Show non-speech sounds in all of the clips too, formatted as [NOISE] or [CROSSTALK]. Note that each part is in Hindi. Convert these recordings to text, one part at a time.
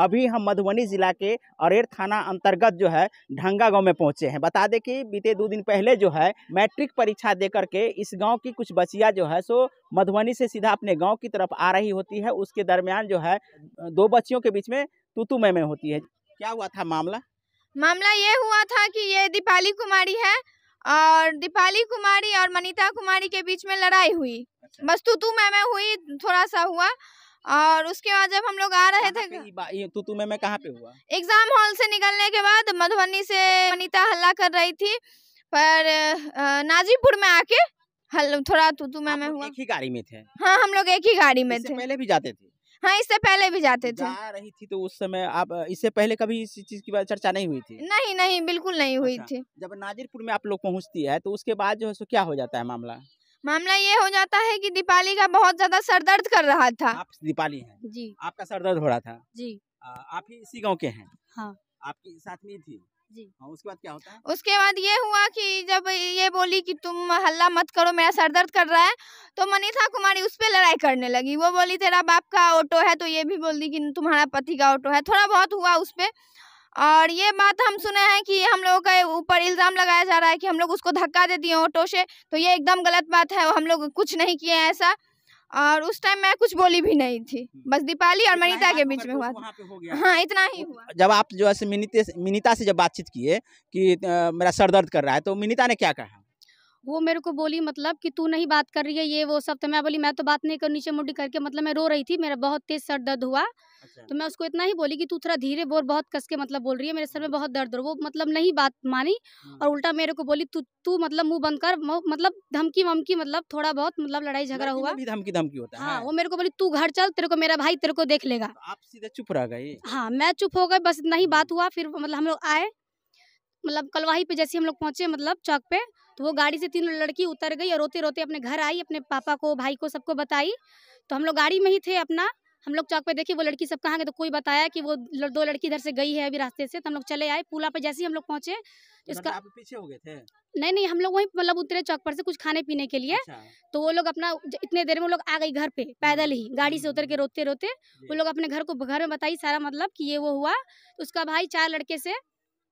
अभी हम मधुबनी ज़िला के अरेर थाना अंतर्गत जो है ढंगा गांव में पहुंचे हैं बता दें कि बीते दो दिन पहले जो है मैट्रिक परीक्षा दे करके इस गांव की कुछ बचिया जो है सो मधुबनी से सीधा अपने गांव की तरफ आ रही होती है उसके दरमियान जो है दो बच्चियों के बीच में तूतू में, में होती है क्या हुआ था मामला मामला ये हुआ था की ये दीपाली कुमारी है और दीपाली कुमारी और मनीता कुमारी के बीच में लड़ाई हुई अच्छा। बस तूतू मैं हुई थोड़ा सा हुआ और उसके बाद जब हम लोग आ रहे थे तो मैं कहाँ पे हुआ एग्जाम हॉल से निकलने के बाद मधुबनी से अनिता हल्ला कर रही थी पर नाजीपुर में आके हल थोड़ा तू मैं मैं हुआ एक ही गाड़ी में थे हाँ हम लोग एक ही गाड़ी में थे पहले भी जाते थे हाँ इससे पहले भी जाते थे जा रही थी तो उस समय आप इससे पहले कभी इस चीज की चर्चा नहीं हुई थी नहीं नहीं बिल्कुल नहीं हुई अच्छा, थी जब नाजिरपुर में आप लोग पहुंचती है तो उसके बाद जो है सो क्या हो जाता है मामला मामला ये हो जाता है कि दीपाली का बहुत ज्यादा सर दर्द कर रहा था आप दीपाली हैं जी आपका सर दर्द हो रहा था जी आ, आप ही इसी गांव के हैं हाँ आपकी साथ में थी जी हाँ, उसके बाद क्या होता है उसके बाद ये हुआ कि जब ये बोली कि तुम हल्ला मत करो मेरा सर दर्द कर रहा है तो मनीषा कुमारी उस पर लड़ाई करने लगी वो बोली तेरा बाप का ऑटो है तो ये भी बोल दी की तुम्हारा पति का ऑटो है थोड़ा बहुत हुआ उसपे और ये बात हम सुने हैं कि हम लोगों के ऊपर इल्ज़ाम लगाया जा रहा है कि हम लोग उसको धक्का दे दिए ऑटो से तो ये एकदम गलत बात है हम लोग कुछ नहीं किए हैं ऐसा और उस टाइम मैं कुछ बोली भी नहीं थी हम्म। बस दीपाली और मनीता के तो बीच में मतलब हुआ हाँ इतना ही हुआ जब आप जो है मिनीता से जब बातचीत किए कि मेरा सर दर्द कर रहा है तो मिनीता ने क्या कहा वो मेरे को बोली मतलब कि तू नहीं बात कर रही है ये वो सब तो मैं बोली मैं तो बात नहीं कर नीचे मुंडी करके मतलब मैं रो रही थी मेरा बहुत तेज सर दर्द हुआ अच्छा। तो मैं उसको इतना ही बोली कि तू थोड़ा धीरे बोल बहुत कस के मतलब बोल रही है मेरे सर में हम्म। बहुत दर्द वो मतलब नहीं बात मानी हम्म। और उल्टा मेरे को बोली तू तू मतलब मुंह बंद कर मतलब धमकी वमकी मतलब थोड़ा बहुत मतलब लड़ाई झगड़ा हुआ धमकी धमकी होता है हाँ, हाँ वो मेरे को बोली तू घर चल तेरे को मेरा भाई तेरे को देख लेगा आप सीधा चुप रह गई हाँ मैं चुप हो गई बस इतना ही हम्म। बात हुआ फिर मतलब हम लोग आए मतलब कलवाही पे जैसे हम लोग पहुँचे मतलब चौक पे तो वो गाड़ी से तीन लड़की उतर गई और रोते रोते अपने घर आई अपने पापा को भाई को सबको बताई तो हम लोग गाड़ी में ही थे अपना हम लोग चौक पे देखे वो लड़की सब कहाँ गए तो कोई बताया कि वो दो लड़की इधर से गई है अभी रास्ते से तो हम लोग चले आए पुला पे जैसे ही हम लोग पहुँचे तो मतलब इसका आप पीछे हो गए थे नहीं नहीं हम लोग वहीं मतलब उतरे चौक पर से कुछ खाने पीने के लिए अच्छा। तो वो लोग अपना इतने देर में वो लोग आ गई घर पे पैदल ही हम्म। गाड़ी से उतर के हम्म। रोते रोते वो लोग अपने घर को घर में बताई सारा मतलब कि ये वो हुआ तो उसका भाई चार लड़के से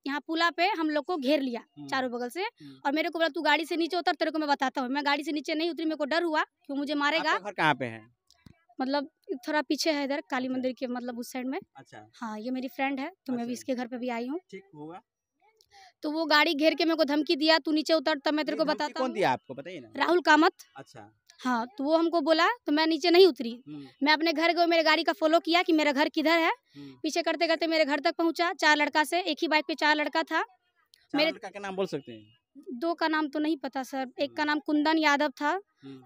यहाँ पुला पे हम लोग को घेर लिया हम्म। चारों बगल से हम्म। और मेरे को बोला तू गाड़ी से नीचे उतर तेरे को मैं बताता हूँ मैं गाड़ी से नीचे नहीं उतरी मेरे को डर हुआ क्यों मुझे मारेगा घर कहाँ पे है मतलब थोड़ा पीछे है इधर काली अच्छा। मंदिर के मतलब उस साइड में अच्छा हाँ ये मेरी फ्रेंड है तो मैं भी अच्छा। इसके घर पे भी आई हूँ तो वो गाड़ी घेर के मेरे को धमकी दिया तू नीचे उतर तब मैं तेरे को बताता कौन दिया आपको बताइए ना राहुल कामत अच्छा हाँ तो वो हमको बोला तो मैं नीचे नहीं उतरी हम्म। मैं अपने घर गई मेरे गाड़ी का फॉलो किया कि मेरा घर किधर है हम्म। पीछे करते करते मेरे घर तक पहुंचा चार लड़का से एक ही बाइक पे चार लड़का था मेरे लड़का का नाम बोल सकते हैं दो का नाम तो नहीं पता सर एक का हम्म। नाम कुंदन यादव था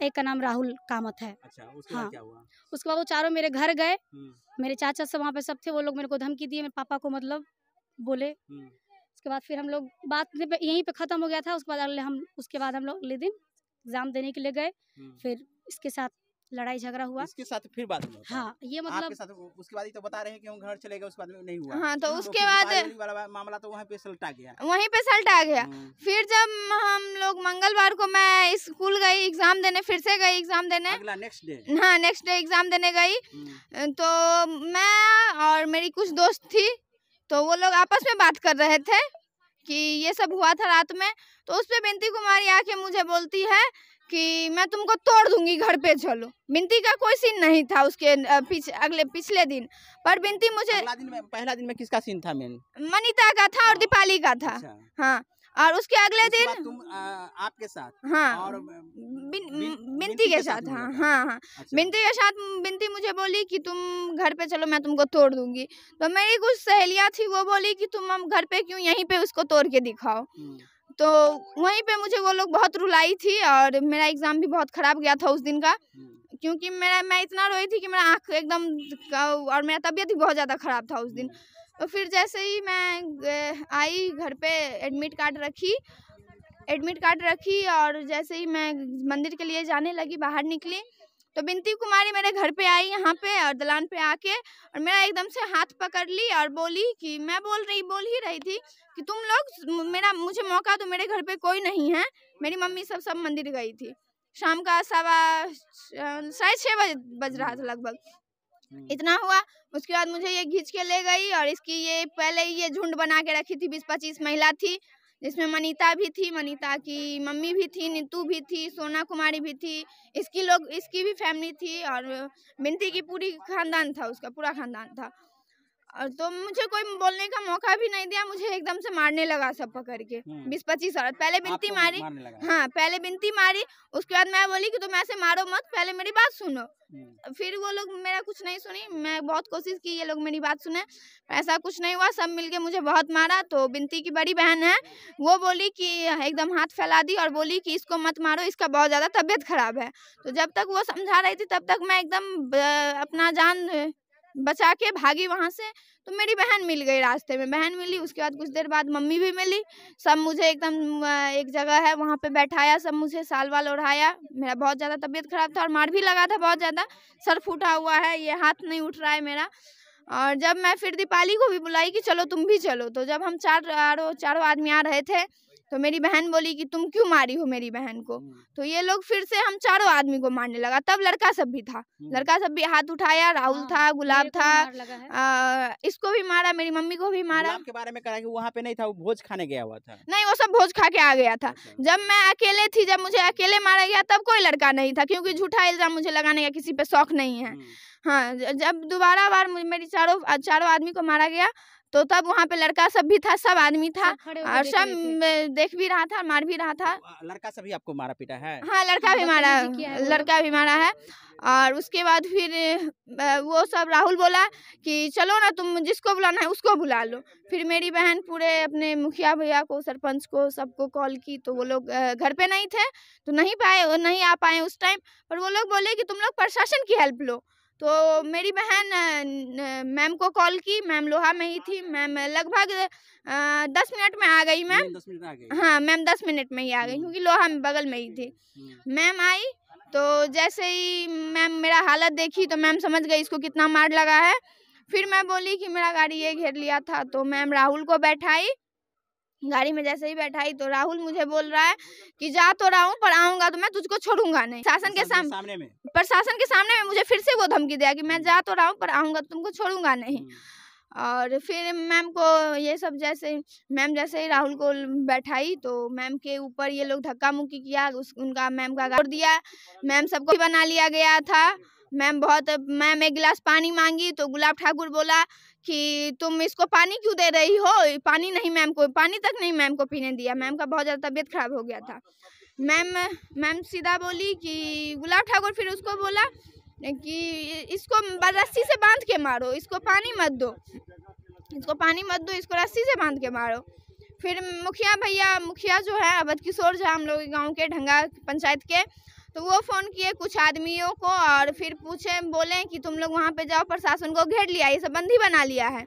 एक का नाम राहुल कामत है अच्छा, उसके हाँ क्या हुआ? उसके बाद वो चारों मेरे घर गए मेरे चाचा सब वहाँ पे सब थे वो लोग मेरे को धमकी दिए मेरे पापा को मतलब बोले उसके बाद फिर हम लोग बात यहीं पे ख़त्म हो गया था उसके बाद अगले हम उसके बाद हम लोग अगले दिन एग्ज़ाम देने के लिए गए हम्म। फिर इसके साथ लड़ाई झगड़ा हुआ इसके साथ फिर बात हुआ हाँ ये मतलब आपके साथ उसके बाद ही तो बता रहे हैं कि हम घर चले गए उसके बाद नहीं हुआ हाँ तो हाँ, उसके तो बाद मामला तो वहीं पे सलटा गया वहीं पे सलटा गया हम्म। फिर जब हम लोग मंगलवार को मैं स्कूल गई एग्जाम देने फिर से गई एग्जाम देने अगला नेक्स्ट डे हाँ नेक्स्ट डे एग्जाम देने गई हम्म। तो मैं और मेरी कुछ दोस्त थी तो वो लोग आपस में बात कर रहे थे कि ये सब हुआ था रात में तो उस पर बिनती कुमारी आके मुझे बोलती है कि मैं तुमको तोड़ दूंगी घर पे चलो बिनती का कोई सीन नहीं था उसके पीछ, अगले पिछले दिन पर बिनती मुझे पहला दिन में पहला दिन में किसका सीन था मनीता का था और हाँ। दीपाली का था अच्छा। हाँ और उसके अगले दिन तुम आ, आपके साथ हाँ और बिन, बिनती के साथ हाँ हाँ हाँ अच्छा। बिनती के साथ बिनती मुझे बोली कि तुम घर पे चलो मैं तुमको तोड़ दूंगी तो मेरी कुछ सहेलियाँ थी वो बोली कि तुम हम घर पे क्यों यहीं पे उसको तोड़ के दिखाओ तो वहीं पे मुझे वो लोग बहुत रुलाई थी और मेरा एग्ज़ाम भी बहुत ख़राब गया था उस दिन का क्योंकि मेरा मैं इतना रोई थी कि मेरा आँख एकदम और मेरा तबीयत भी बहुत ज़्यादा ख़राब था उस दिन और फिर जैसे ही मैं आई घर पे एडमिट कार्ड रखी एडमिट कार्ड रखी और जैसे ही मैं मंदिर के लिए जाने लगी बाहर निकली तो बिनती कुमारी मेरे घर पे आई यहाँ पे और दलान पे आके और मेरा एकदम से हाथ पकड़ ली और बोली कि मैं बोल रही बोल ही रही थी कि तुम लोग मेरा मुझे मौका तो मेरे घर पे कोई नहीं है मेरी मम्मी सब सब मंदिर गई थी शाम का सवा साढ़े छः बज बज रहा था लगभग हम्म। इतना हुआ उसके बाद मुझे ये घींच के ले गई और इसकी ये पहले ये झुंड बना के रखी थी बीस पच्चीस महिला थी जिसमें मनीता भी थी मनीता की मम्मी भी थी नीतू भी थी सोना कुमारी भी थी इसकी लोग इसकी भी फैमिली थी और बिनती की पूरी खानदान था उसका पूरा खानदान था और तो मुझे कोई बोलने का मौका भी नहीं दिया मुझे एकदम से मारने लगा सब पकड़ के हम्म। बीस पच्चीस औरत पहले बिनती मारी हाँ पहले बिनती मारी उसके बाद मैं बोली कि तुम ऐसे मारो मत पहले मेरी बात सुनो हम्म। फिर वो लोग मेरा कुछ नहीं सुनी मैं बहुत कोशिश की ये लोग मेरी बात सुने ऐसा कुछ नहीं हुआ सब मिलके मुझे बहुत मारा तो बिनती की बड़ी बहन है वो बोली कि एकदम हाथ फैला दी और बोली कि इसको मत मारो इसका बहुत ज़्यादा तबीयत खराब है तो जब तक वो समझा रही थी तब तक मैं एकदम अपना जान बचा के भागी वहाँ से तो मेरी बहन मिल गई रास्ते में बहन मिली उसके बाद कुछ देर बाद मम्मी भी मिली सब मुझे एकदम एक जगह है वहाँ पे बैठाया सब मुझे साल वाल ओढ़ाया मेरा बहुत ज़्यादा तबीयत ख़राब था और मार भी लगा था बहुत ज़्यादा सर फूटा हुआ है ये हाथ नहीं उठ रहा है मेरा और जब मैं फिर दीपाली को भी बुलाई कि चलो तुम भी चलो तो जब हम चार चारों चारों आदमी आ रहे थे तो मेरी बहन बोली कि तुम क्यों मारी हो मेरी बहन को तो ये लोग फिर से हम चारों आदमी को मारने लगा तब लड़का सब भी था लड़का सब भी हाथ उठाया राहुल हाँ, था तो गुलाब था इसको भी मारा मेरी मम्मी को भी मारा के बारे में करा कि वहाँ पे नहीं था वो भोज खाने गया हुआ था नहीं वो सब भोज खा के आ गया था अच्छा। जब मैं अकेले थी जब मुझे अकेले मारा गया तब कोई लड़का नहीं था क्योंकि झूठा इल्जाम मुझे लगाने का किसी पे शौक नहीं है हाँ जब दोबारा बार मेरी चारों चारों आदमी को मारा गया तो तब वहाँ पे लड़का सब भी था सब आदमी था सब और सब देख भी रहा था मार भी रहा था लड़का भी आपको मारा पीटा है हाँ लड़का भी मारा लड़का भी मारा है और उसके बाद फिर वो सब राहुल बोला कि चलो ना तुम जिसको बुलाना है उसको बुला लो फिर मेरी बहन पूरे अपने मुखिया भैया को सरपंच को सबको कॉल की तो वो लोग घर पे नहीं थे तो नहीं पाए नहीं आ पाए उस टाइम पर वो लोग बोले कि तुम लोग प्रशासन की हेल्प लो तो मेरी बहन मैम को कॉल की मैम लोहा में ही थी मैम लगभग दस मिनट में आ गई मैम हाँ मैम दस मिनट में ही आ गई हम्म। क्योंकि लोहा में बगल में ही थी हम्म। मैम आई तो जैसे ही मैम मेरा हालत देखी तो मैम समझ गई इसको कितना मार लगा है फिर मैं बोली कि मेरा गाड़ी ये घेर लिया था तो मैम राहुल को बैठाई गाड़ी में जैसे ही बैठाई तो राहुल मुझे बोल रहा है कि जा तो रहा हूँ पर आऊंगा तो मैं तुझको छोड़ूंगा नहीं शासन के साम... सामने में प्रशासन के सामने में मुझे फिर से वो धमकी दिया कि मैं हम्म। जा तो रहा हूँ पर आऊंगा तो तुमको छोड़ूंगा नहीं हम्म। और फिर मैम को ये सब जैसे मैम जैसे ही राहुल को बैठाई तो मैम के ऊपर ये लोग धक्का मुक्की किया उस उनका मैम का गाड़ दिया मैम सबको बना लिया गया था मैम बहुत मैम एक गिलास पानी मांगी तो गुलाब ठाकुर बोला कि तुम इसको पानी क्यों दे रही हो पानी नहीं मैम को पानी तक नहीं मैम को पीने दिया मैम का बहुत ज़्यादा तबीयत खराब हो गया था मैम मैम सीधा बोली कि गुलाब ठाकुर फिर उसको बोला कि इसको रस्सी से बांध के मारो इसको पानी मत दो इसको पानी मत दो इसको रस्सी से बांध के मारो फिर मुखिया भैया मुखिया जो है अवध किशोर झा हम लोग गाँव के ढंगा पंचायत के तो वो फ़ोन किए कुछ आदमियों को और फिर पूछे बोले कि तुम लोग वहाँ पे जाओ प्रशासन को घेर लिया ये सब बंदी बना लिया है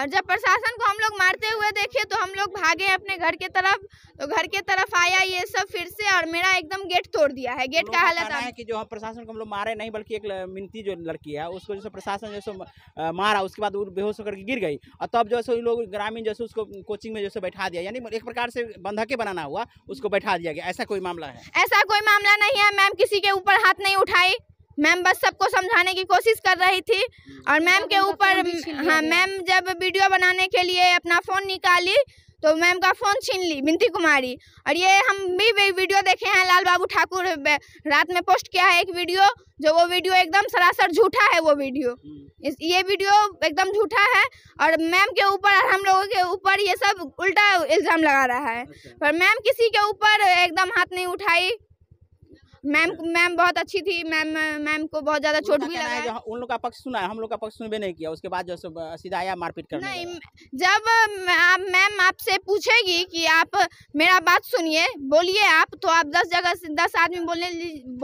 और जब प्रशासन को हम लोग मारते हुए देखे तो हम लोग भागे अपने घर के तरफ तो घर के तरफ आया ये सब फिर से और मेरा एकदम गेट तोड़ दिया है गेट का हालत है कि जो हम प्रशासन को हम लोग मारे नहीं बल्कि एक मिनती जो लड़की है उसको जैसे प्रशासन जैसे मारा उसके बाद वो बेहोश होकर गिर गई और तब जैसे लोग ग्रामीण जैसे उसको कोचिंग में जैसे बैठा दिया यानी एक प्रकार से बंधके बनाना हुआ उसको बैठा दिया गया ऐसा कोई मामला है ऐसा कोई मामला नहीं है मैम किसी के ऊपर हाथ नहीं उठाई मैम बस सबको समझाने की कोशिश कर रही थी हम्म। और मैम के ऊपर हाँ मैम जब वीडियो बनाने के लिए अपना फ़ोन निकाली तो मैम का फ़ोन छीन ली बिंती कुमारी और ये हम भी वीडियो देखे हैं लाल बाबू ठाकुर रात में पोस्ट किया है एक वीडियो जो वो वीडियो एकदम सरासर झूठा है वो वीडियो हम्म। इस ये वीडियो एकदम झूठा है और मैम के ऊपर और हम लोगों के ऊपर ये सब उल्टा इल्ज़ाम लगा रहा है अच्छा। पर मैम किसी के ऊपर एकदम हाथ नहीं उठाई मैम मैम बहुत अच्छी थी मैम मैम को बहुत ज्यादा चोट भी लगा उन लोग का पक्ष सुना है हम लोग का पक्ष सुन भी नहीं किया उसके बाद जो सीधा आया मारपीट करने नहीं जब आप मैम आपसे पूछेगी कि आप मेरा बात सुनिए बोलिए आप तो आप दस जगह दस आदमी बोलने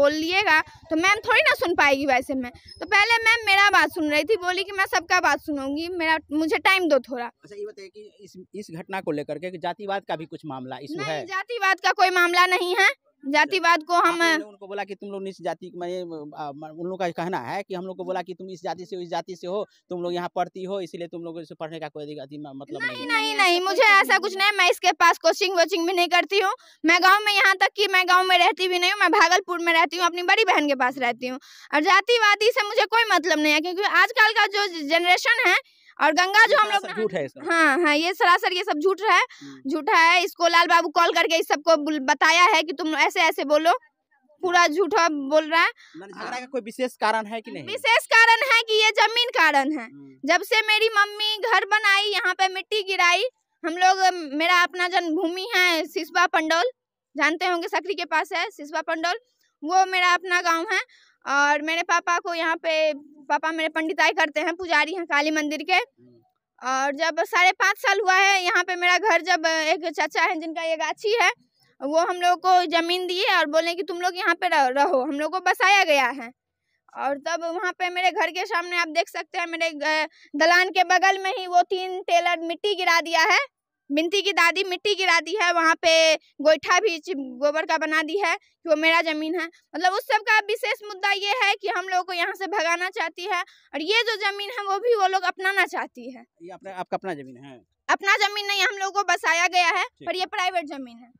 बोलिएगा तो मैम थोड़ी ना सुन पाएगी वैसे में तो पहले मैम मेरा बात सुन रही थी बोली की मैं सबका बात सुनूंगी मेरा मुझे टाइम दो थोड़ा अच्छा ये बताइए की इस घटना को लेकर के जातिवाद का भी कुछ मामला इसमें जातिवाद का कोई मामला नहीं है [LAUGHS] जातिवाद को हम उनको बोला कि तुम लोग नीच जाति उन लोग का कहना है कि हम लोग को बोला कि तुम इस जाति से इस जाति से हो तुम लोग यहाँ पढ़ती हो इसलिए तुम लोग इसे पढ़ने का कोई मतलब नहीं नहीं नहीं, नहीं मुझे ऐसा कुछ नहीं मैं इसके पास कोचिंग वोचिंग भी नहीं करती हूँ मैं गाँव में यहाँ तक की मैं गाँव में रहती भी नहीं हूँ मैं भागलपुर में रहती हूँ अपनी बड़ी बहन के पास रहती हूँ और जातिवादी से मुझे कोई मतलब नहीं है क्योंकि आजकल का जो जनरेशन है और गंगा जो हम लोग झूठ है मतलब। हाँ हाँ ये सरासर ये सब झूठ है हम्म। झूठा है इसको लाल बाबू कॉल करके इस सबको बताया है कि तुम ऐसे ऐसे बोलो पूरा झूठा बोल रहा है हाँ। झगड़ा का कोई विशेष कारण है कि नहीं विशेष कारण है कि ये जमीन कारण है हम्म। जब से मेरी मम्मी घर बनाई यहाँ पे मिट्टी गिराई हम लोग मेरा अपना भूमि है सिसवा पंडोल जानते होंगे सकरी के पास है सिसवा पंडोल वो मेरा अपना गांव है और मेरे पापा को यहाँ पे पापा मेरे पंडिताई करते हैं पुजारी हैं काली मंदिर के और जब साढ़े पाँच साल हुआ है यहाँ पे मेरा घर जब एक चाचा है जिनका ये गाछी है वो हम लोग को ज़मीन दिए और बोले कि तुम लोग यहाँ पे रहो हम लोग को बसाया गया है और तब वहाँ पे मेरे घर के सामने आप देख सकते हैं मेरे दलान के बगल में ही वो तीन टेलर मिट्टी गिरा दिया है बिनती की दादी मिट्टी गिरा दी है वहाँ पे गोईठा भी गोबर का बना दी है कि वो मेरा जमीन है मतलब उस सब का विशेष मुद्दा ये है कि हम लोगों को यहाँ से भगाना चाहती है और ये जो जमीन है वो भी वो लोग अपनाना चाहती है ये अपना आपका अपना जमीन है अपना जमीन नहीं हम लोगों को बसाया गया है पर ये प्राइवेट जमीन है